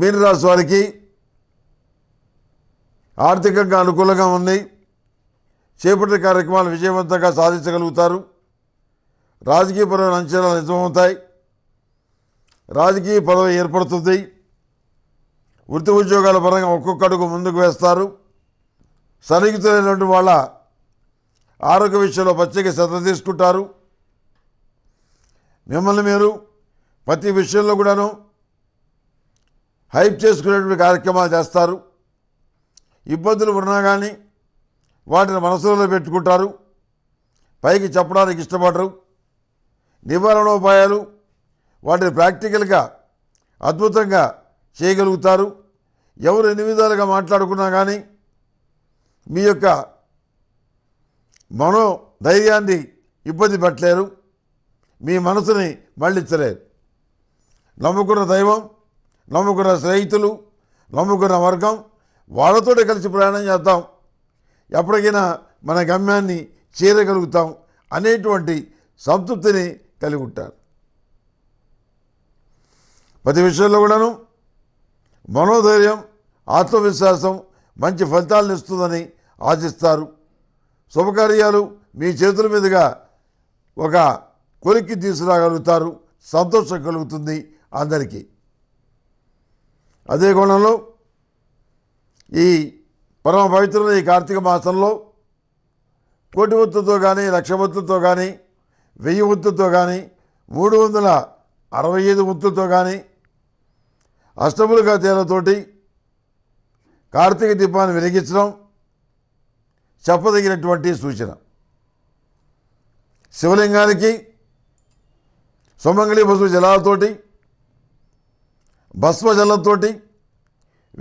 మీనరాశి వారికి ఆర్థికంగా అనుకూలంగా ఉంది చేపట్టిన కార్యక్రమాలు విజయవంతంగా సాధించగలుగుతారు రాజకీయపరమైన అంచనాలు నిజమవుతాయి రాజకీయ పదవి ఏర్పడుతుంది వృత్తి ఉద్యోగాల పరంగా ఒక్కొక్క అడుగు ముందుకు వేస్తారు సన్నిహితులైనటువంటి వాళ్ళ ఆరోగ్య విషయంలో ప్రత్యేక శ్రద్ధ తీసుకుంటారు మిమ్మల్ని మీరు ప్రతి విషయంలో కూడాను హైప్ చేసుకునేటువంటి కార్యక్రమాలు చేస్తారు ఇబ్బందులు ఉన్నా కానీ వాటిని మనసులో పెట్టుకుంటారు పైకి చెప్పడానికి ఇష్టపడరు నివారణోపాయాలు వాటిని ప్రాక్టికల్గా అద్భుతంగా చేయగలుగుతారు ఎవరు ఎన్ని విధాలుగా మాట్లాడుకున్నా కానీ మీ యొక్క మనోధైర్యాన్ని ఇబ్బంది పెట్టలేరు మీ మనసుని మళ్ళించలేరు నమ్ముకున్న దైవం నమ్ముకున్న స్నేహితులు నమ్ముకున్న వర్గం వాళ్ళతో కలిసి ప్రయాణం చేద్దాం ఎప్పటికైనా మన గమ్యాన్ని చేరగలుగుతాం అనేటువంటి సంతృప్తిని కలిగి ఉంటారు ప్రతి విషయంలో కూడాను మనోధైర్యం ఆత్మవిశ్వాసం మంచి ఫలితాలను ఇస్తుందని ఆశిస్తారు శుభకార్యాలు మీ చేతుల మీదుగా ఒక కొలిక్కి తీసుకురాగలుగుతారు సంతోషం కలుగుతుంది అందరికీ అదే కోణంలో ఈ పరమ పవిత్రుల ఈ కార్తీక మాసంలో కోటి ఒత్తుతో కానీ లక్ష ఒత్తులతో కానీ వెయ్యి ఒత్తుతో కానీ మూడు వందల అరవై ఐదు ఒత్తులతో కానీ అష్టములుగా తేలతోటి కార్తీక దీపాన్ని వెలిగించడం చెప్పదగినటువంటి సూచన శివలింగానికి సుమంగళి పశువు జలాలతోటి భస్మజలంతోటి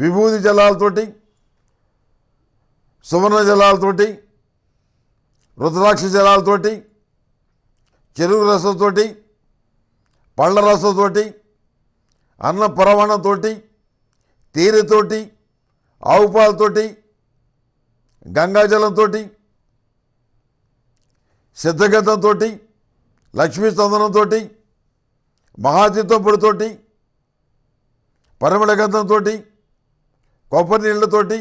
విభూతి జలాలతోటి సువర్ణ జలాలతోటి రుద్రాక్ష జలాలతోటి చెరువు రసంతోటి పళ్ళ రసంతోటి అన్న పరవణతోటి తీరెతోటి ఆవు పాలతోటి గంగాజలంతో సిద్ధగతంతో లక్ష్మీ చందనంతో మహాతీతో పొడితోటి పరిమళ గంధంతో కొబ్బరి నీళ్ళతోటి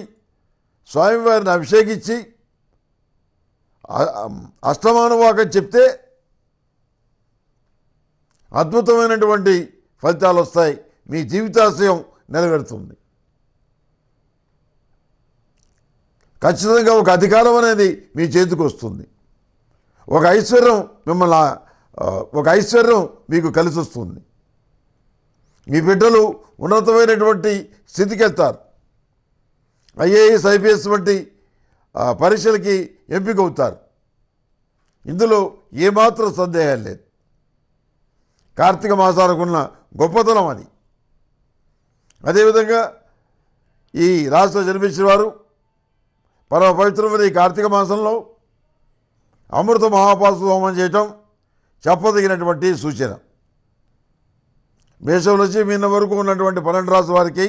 స్వామివారిని అభిషేకించి అష్టమానువాకం చెప్తే అద్భుతమైనటువంటి ఫలితాలు వస్తాయి మీ జీవితాశయం నెరవేరుతుంది ఖచ్చితంగా ఒక అధికారం అనేది మీ చేతికి వస్తుంది ఒక ఐశ్వర్యం మిమ్మల్ని ఒక ఐశ్వర్యం మీకు కలిసి వస్తుంది మీ బిడ్డలు ఉన్నతమైనటువంటి స్థితికి వెళ్తారు ఐఏఎస్ ఐపీఎస్ వంటి పరీక్షలకి ఎంపిక అవుతారు ఇందులో ఏమాత్రం సందేహాలు లేదు కార్తీక మాసాలకున్న గొప్పతనం అని అదేవిధంగా ఈ రాష్ట్ర జన్మించిన వారు పరమ పవిత్రమైన ఈ కార్తీక మాసంలో అమృత మహాపాసు హోమం చేయటం చెప్పదగినటువంటి సూచన మేషం నుంచి మిన్న వరకు ఉన్నటువంటి పన్నెండు రాశి వారికి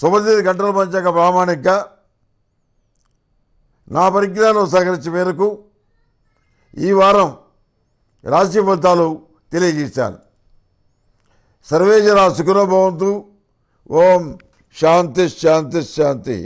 శుభతిథి గంటలు పంచాక ప్రామాణిక నా పరిజ్ఞానం సహకరించే మేరకు ఈ వారం రాశి ఫలితాలు తెలియజేశాను సర్వేజన సుఖనో భవంతు ఓం శాంతి శాంతి శాంతి